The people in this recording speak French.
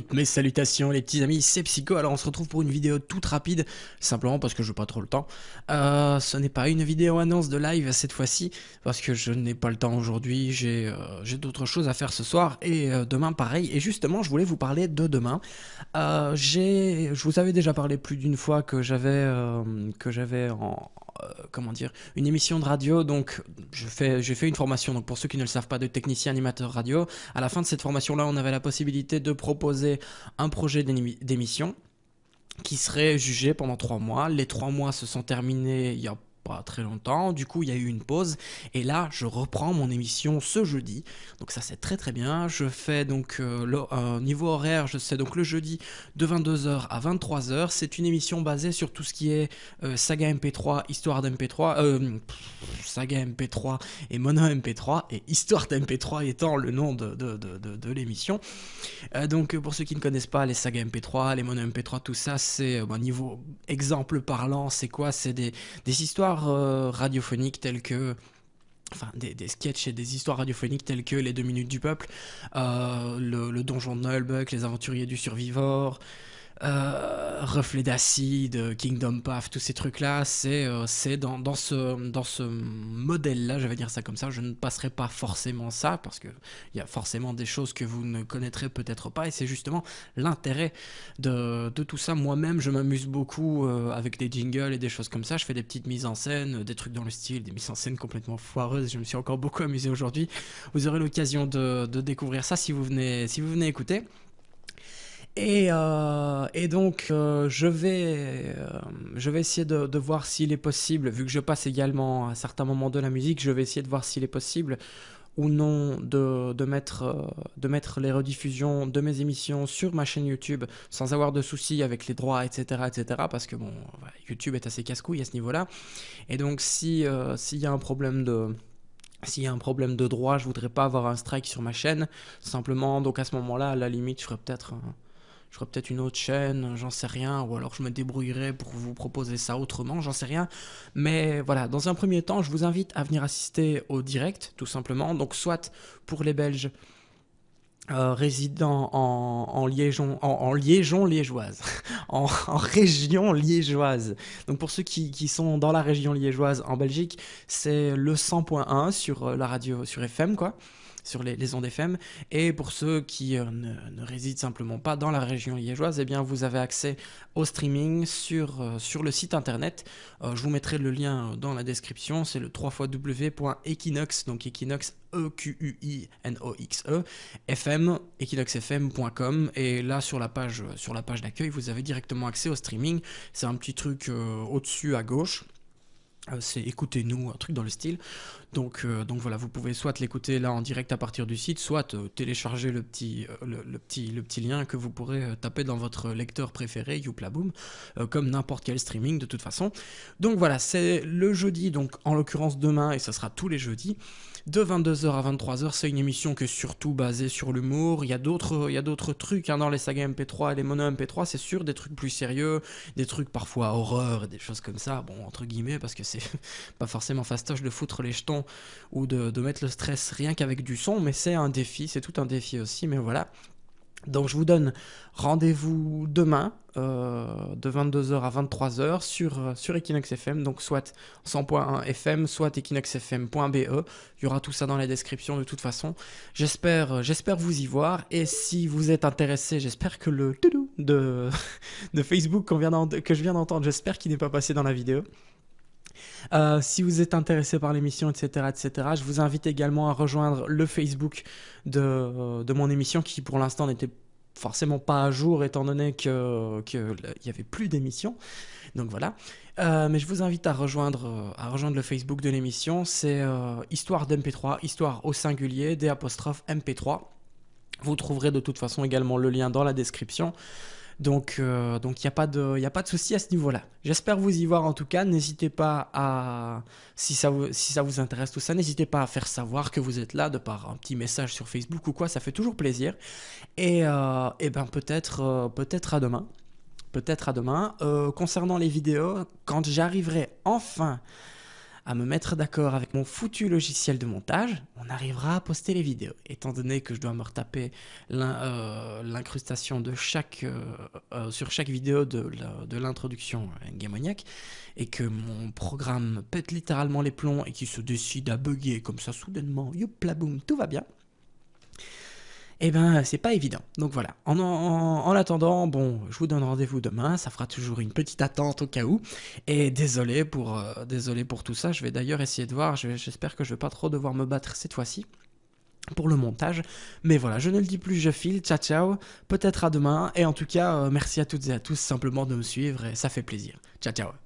toutes mes salutations les petits amis, c'est Psycho, alors on se retrouve pour une vidéo toute rapide, simplement parce que je n'ai pas trop le temps. Euh, ce n'est pas une vidéo annonce de live cette fois-ci, parce que je n'ai pas le temps aujourd'hui, j'ai euh, d'autres choses à faire ce soir, et euh, demain pareil, et justement je voulais vous parler de demain. je vous avais déjà parlé plus d'une fois que j'avais j'avais en, euh, comment dire, une émission de radio. Donc, je fais, j'ai fait une formation. Donc, pour ceux qui ne le savent pas, de technicien animateur radio. À la fin de cette formation-là, on avait la possibilité de proposer un projet d'émission qui serait jugé pendant trois mois. Les trois mois se sont terminés il y a pas très longtemps. Du coup, il y a eu une pause. Et là, je reprends mon émission ce jeudi. Donc ça, c'est très très bien. Je fais donc un euh, euh, niveau horaire, je sais donc le jeudi de 22h à 23h. C'est une émission basée sur tout ce qui est euh, saga MP3, histoire d'MP3, saga MP3 et mono MP3 et histoire d'MP3 étant le nom de, l'émission. donc pour ceux qui ne connaissent pas les saga MP3, les mono MP3, tout ça, c'est bah, niveau exemple parlant, c'est quoi C'est des histoires euh, radiophoniques telles que des, sketches sketchs et des histoires radiophoniques telles que Les Deux Minutes du Peuple, euh, le, Donjon de Noël Les Aventuriers du Survivor, euh, Reflet d'acide, Kingdom Path, tous ces trucs-là, c'est euh, c'est dans, dans, ce, dans ce modèle-là, je vais dire ça comme ça, je ne passerai pas forcément ça, parce qu'il y a forcément des choses que vous ne connaîtrez peut-être pas, et c'est justement l'intérêt de, de, tout ça. Moi-même, je m'amuse beaucoup euh, avec des jingles et des choses comme ça, je fais des petites mises en scène, des trucs dans le style, des mises en scène complètement foireuses, je me suis encore beaucoup amusé aujourd'hui. Vous aurez l'occasion de, de découvrir ça si vous venez, si vous venez écouter. Euh, et, donc, euh, je, vais, euh, je vais essayer de, voir s'il est possible, vu que je passe également à certains moments de la musique, je vais essayer de voir s'il est possible ou non de, mettre, de mettre les rediffusions de mes émissions sur ma chaîne YouTube sans avoir de soucis avec les droits, etc. etc. parce que bon, YouTube est assez casse-couille à ce niveau-là. Et donc, s'il si y a un problème de... S'il y a un problème de droit, je voudrais pas avoir un strike sur ma chaîne. Simplement, donc à ce moment-là, à la limite, je ferais peut-être je ferai peut-être une autre chaîne, j'en sais rien, ou alors je me débrouillerai pour vous proposer ça autrement, j'en sais rien. Mais voilà, dans un premier temps, je vous invite à venir assister au direct, tout simplement. Donc soit pour les Belges euh, résidant en, Liégeon, en, liégeoise, en, région liégeoise. Donc pour ceux qui, qui, sont dans la région liégeoise en Belgique, c'est le 100.1 sur euh, la radio, sur FM quoi sur les, ondes FM. Et pour ceux qui euh, ne, résident simplement pas dans la région liégeoise, eh bien, vous avez accès au streaming sur, euh, sur le site internet. Euh, je vous mettrai le lien dans la description. C'est le 3xw.equinox, donc Equinox e q u n o x e FM, equinoxfm.com. Et là, sur la page, sur la page d'accueil, vous avez directement accès au streaming. C'est un petit truc au-dessus à gauche. c'est écoutez-nous, un truc dans le style. Euh, donc, voilà, vous pouvez soit l'écouter là en direct à partir du site, soit euh, télécharger le petit, euh, le, petit, le petit lien que vous pourrez taper dans votre lecteur préféré, Youpla Youplaboom, comme n'importe quel streaming de toute façon. Donc voilà, c'est le jeudi, donc en l'occurrence demain, et ça sera tous les jeudis, de 22h à 23h. C'est une émission qui est surtout basée sur l'humour. Il y a d'autres trucs hein, dans les sagas MP3 et les mono MP3, c'est sûr, des trucs plus sérieux, des trucs parfois horreur et des choses comme ça, bon, entre guillemets, parce que c'est pas forcément fastoche de foutre les jetons ou de, mettre le stress rien qu'avec du son, mais c'est un défi, c'est tout un défi aussi, mais voilà. Donc je vous donne rendez-vous demain euh, de 22h à 23h sur, euh, sur Equinox FM, donc soit 100.1 FM, soit equinoxfm.be. Il y aura tout ça dans la description de toute façon. J'espère, euh, j'espère vous y voir et si vous êtes intéressé, j'espère que le de, de Facebook que je viens d'entendre, j'espère qu'il n'est pas passé dans la vidéo. Euh, si vous êtes intéressé par l'émission, etc., etc., je vous invite également à rejoindre le Facebook de, mon émission qui, pour l'instant, n'était forcément pas à jour étant donné que qu'il n'y avait plus d'émission. Donc voilà. Euh, mais je vous invite à rejoindre, à rejoindre le Facebook de l'émission. C'est euh, Histoire d'MP3, Histoire au singulier, des apostrophes MP3. Vous trouverez de toute façon également le lien dans la description. Donc, euh, donc il n'y a pas de, y a pas de souci à ce niveau-là. J'espère vous y voir en tout cas. N'hésitez pas à, si ça, vous, si ça vous intéresse tout ça, n'hésitez pas à faire savoir que vous êtes là de par un petit message sur Facebook ou quoi. Ça fait toujours plaisir. Et, euh, ben peut-être, euh, peut-être à demain. Peut-être à demain. concernant les vidéos, quand j'arriverai enfin à me mettre d'accord avec mon foutu logiciel de montage, on arrivera à poster les vidéos. Étant donné que je dois me retaper euh, l'incrustation de chaque, euh, euh, sur chaque vidéo de, de l'introduction Gamoniac et que mon programme pète littéralement les plombs et qu'il se décide à bugger comme ça soudainement, youpla boum, tout va bien eh ben c'est pas évident. Donc voilà, en, attendant, bon, je vous donne rendez-vous demain, ça fera toujours une petite attente au cas où, et désolé pour, euh, désolé pour tout ça, je vais d'ailleurs essayer de voir, j'espère que je vais pas trop devoir me battre cette fois-ci pour le montage. Mais voilà, je ne le dis plus, je file, ciao ciao, peut-être à demain, et en tout cas, euh, merci à toutes et à tous simplement de me suivre, et ça fait plaisir. Ciao ciao